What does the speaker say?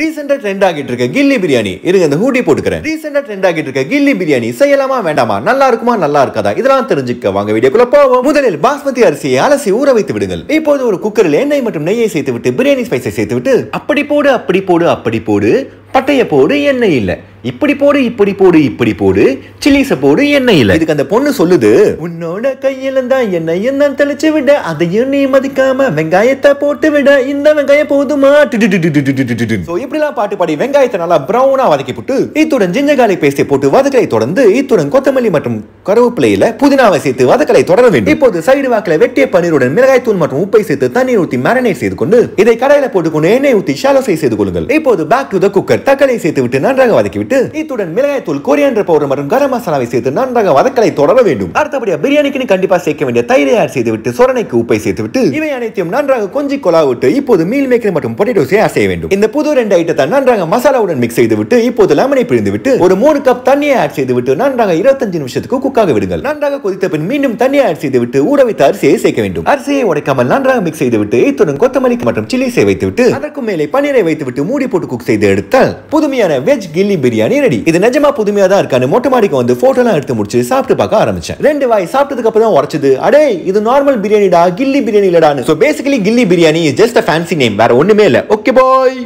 ரீசெண்டாக ட்ரெண்ட் ஆகிட்டு இருக்க கில்லி பிரியாணி இருங்க இந்த ஹூடி போட்டுக்கிறேன் ரீசெண்டாக ட்ரெண்ட் ஆகிட்டு இருக்க கில்லி பிரியாணி செய்யலாமா வேண்டாமா நல்லா இருக்குமா நல்லா இருக்காதா இதெல்லாம் தெரிஞ்சுக்க வாங்க வீடியோக்குள்ள போவோம் முதலில் பாஸ்மதி அரிசியை அலசி ஊற வைத்து விடுங்கள் இப்போது ஒரு குக்கரில் எண்ணெய் மற்றும் நெய்யை சேர்த்து விட்டு பிரியாணி ஸ்பைஸை சேர்த்து விட்டு அப்படி போடு அப்படி போடு அப்படி போடு பட்டைய போடு எண்ணெய் இல்லை இப்படி போடு இப்படி போடு இப்படி போடு சில்லிஸ போடு எண்ணெயில இதுக்கு அந்த பொண்ணு சொல்லுது உன்னோட கையில இருந்தா எண்ணெயும் தான் தெளிச்சு விட அதையும் நீ மதிக்காம வெங்காயத்தை போட்டு விட இந்த வெங்காயம் போதுமா எல்லாம் பாட்டு பாடி வெங்காயத்தை நல்லா பிரௌனா வதக்கி போட்டு இத்துடன் ஜிஞ்சர் கார்லிக் பேஸ்டை போட்டு வதக்கலை தொடர்ந்து இத்துடன் கொத்தமல்லி மற்றும் கருவேப்பிலையில புதினாவை சேர்த்து வதக்கலை தொடர வேண்டும் இப்போது சைடு வாக்கில வெட்டிய பன்னீருடன் மிளகாய் தூள் மற்றும் உப்பை சேர்த்து தண்ணீர் ஊற்றி மேரினேட் செய்து கொண்டு இதை கடையில போட்டுக்கொண்டு எண்ணெய் ஊற்றி ஷாலோ செய்து கொள்ளுங்கள் இப்போது பேக் டு த குக்கர் தக்காளி சேர்த்து விட்டு நன்றாக வதக்கி விட்டு இத்துடன் மிளகாய் தூள் கொரியாண்டர் பவுடர் மற்றும் கரம் மசாலாவை சேர்த்து நன்றாக வதக்கலை தொடர வேண்டும் அடுத்தபடியா பிரியாணிக்கு கண்டிப்பாக சேர்க்க வேண்டிய தயிரை ஆட் செய்து விட்டு சொரணைக்கு உப்பை சேர்த்து விட்டு இவை அனைத்தையும் நன்றாக கொஞ்சி கொலா விட்டு இப்போது மீல் மேக்கர் மற்றும் பொட்டேட்டோஸை அசைய வேண்டும் இந்த புது ரெண்டு ஐட்டத்தை நன்றாக மசாலாவுடன் மிக்ஸ் செய்து விட்டு இப்போது லெமனை பிழிந்து விட்டு ஒரு மூணு கப் தண்ணியை ஆட் செய்து விட்டு நன்றாக இருபத்தஞ்சு நிமிஷத்துக்கு குக்காக விடுங்கள் நன்றாக கொதித்த பின் மீண்டும் தண்ணியை ஆட் செய்து விட்டு ஊற வைத்த அரிசியை சேர்க்க வேண்டும் அரிசியை உடைக்காமல் நன்றாக மிக்ஸ் செய்து விட்டு இத்துடன் கொத்தமல்லி மற்றும் சில்லி வைத்து விட்டு அதற்கு மேலே பன்னீரை வைத்து விட்டு மூடி போட்டு குக் செய்து எடுத்தால் புதுமையான வெஜ் கில்லி பிரியாணி பிரியாணி ரெடி இது நிஜமா புதுமையா தான் இருக்கான்னு மொட்டை மாடிக்கு வந்து போட்டோலாம் எடுத்து முடிச்சு சாப்பிட்டு பார்க்க ஆரம்பிச்சேன் ரெண்டு வாய் சாப்பிட்டதுக்கு அப்புறம் உரைச்சது அடே இது நார்மல் பிரியாணிடா கில்லி பிரியாணி இல்லடான்னு basically Gilli biryani just a fancy name வேற ஒண்ணுமே இல்ல ஓகே பாய்